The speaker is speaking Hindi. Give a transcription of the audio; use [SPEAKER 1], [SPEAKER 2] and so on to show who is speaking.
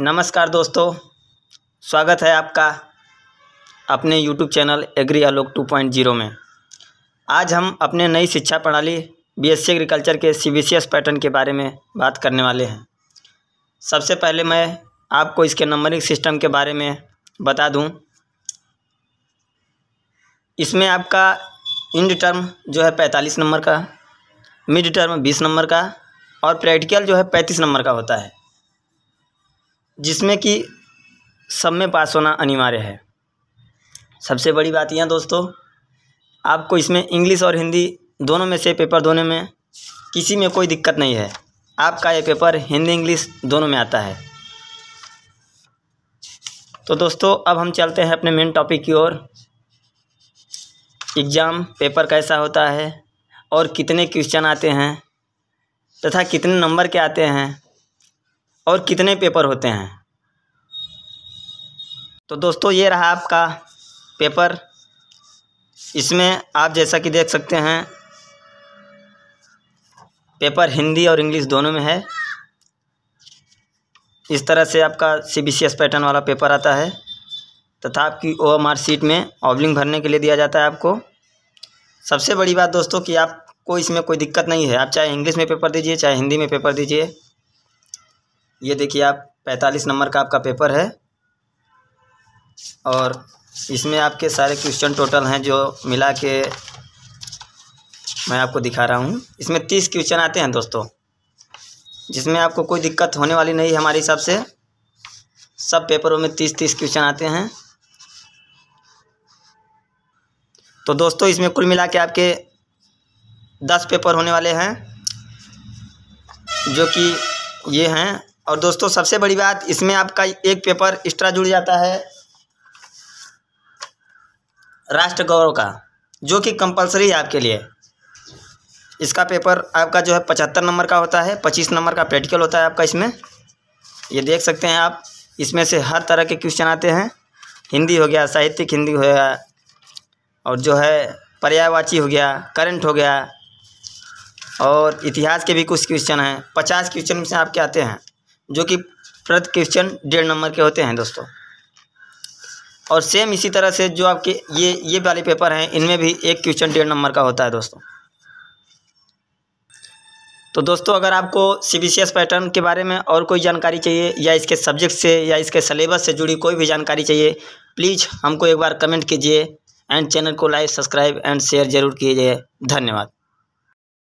[SPEAKER 1] नमस्कार दोस्तों स्वागत है आपका अपने YouTube चैनल एग्री आलोक 2.0 में आज हम अपने नई शिक्षा प्रणाली बी एस एग्रीकल्चर के सी बी पैटर्न के बारे में बात करने वाले हैं सबसे पहले मैं आपको इसके नंबरिंग सिस्टम के बारे में बता दूं इसमें आपका इंड टर्म जो है 45 नंबर का मिड टर्म 20 नंबर का और प्रैक्टिकल जो है 35 नंबर का होता है जिसमें कि सब में पास होना अनिवार्य है सबसे बड़ी बात यह दोस्तों आपको इसमें इंग्लिश और हिंदी दोनों में से पेपर दोनों में किसी में कोई दिक्कत नहीं है आपका ये पेपर हिंदी इंग्लिश दोनों में आता है तो दोस्तों अब हम चलते हैं अपने मेन टॉपिक की ओर एग्ज़ाम पेपर कैसा होता है और कितने क्वेश्चन आते हैं तथा कितने नंबर के आते हैं और कितने पेपर होते हैं तो दोस्तों ये रहा आपका पेपर इसमें आप जैसा कि देख सकते हैं पेपर हिंदी और इंग्लिश दोनों में है इस तरह से आपका C B C S pattern वाला पेपर आता है तथा आपकी ओ एम आर सीट में ऑबलिंग भरने के लिए दिया जाता है आपको सबसे बड़ी बात दोस्तों कि आपको इसमें कोई दिक्कत नहीं है आप चाहे इंग्लिश में पेपर दीजिए चाहे हिंदी में पेपर दीजिए ये देखिए आप पैंतालीस नंबर का आपका पेपर है और इसमें आपके सारे क्वेश्चन टोटल हैं जो मिला के मैं आपको दिखा रहा हूँ इसमें तीस क्वेश्चन आते हैं दोस्तों जिसमें आपको कोई दिक्कत होने वाली नहीं है हमारे हिसाब से सब पेपरों में तीस तीस क्वेश्चन आते हैं तो दोस्तों इसमें कुल मिला के आपके दस पेपर होने वाले हैं जो कि ये हैं और दोस्तों सबसे बड़ी बात इसमें आपका एक पेपर एक्स्ट्रा जुड़ जाता है राष्ट्र गौरव का जो कि कंपलसरी है आपके लिए इसका पेपर आपका जो है पचहत्तर नंबर का होता है पच्चीस नंबर का प्रैक्टिकल होता है आपका इसमें ये देख सकते हैं आप इसमें से हर तरह के क्वेश्चन आते हैं हिंदी हो गया साहित्यिक हिंदी हो गया और जो है पर्यायवाची हो गया करंट हो गया और इतिहास के भी कुछ क्वेश्चन हैं पचास क्वेश्चन में से आपके आते हैं जो कि प्रति क्वेश्चन डेढ़ नंबर के होते हैं दोस्तों और सेम इसी तरह से जो आपके ये ये वाले पेपर हैं इनमें भी एक क्वेश्चन डेढ़ नंबर का होता है दोस्तों तो दोस्तों अगर आपको सी बी पैटर्न के बारे में और कोई जानकारी चाहिए या इसके सब्जेक्ट से या इसके सलेबस से जुड़ी कोई भी जानकारी चाहिए प्लीज़ हमको एक बार कमेंट कीजिए एंड चैनल को लाइक सब्सक्राइब एंड शेयर जरूर कीजिए धन्यवाद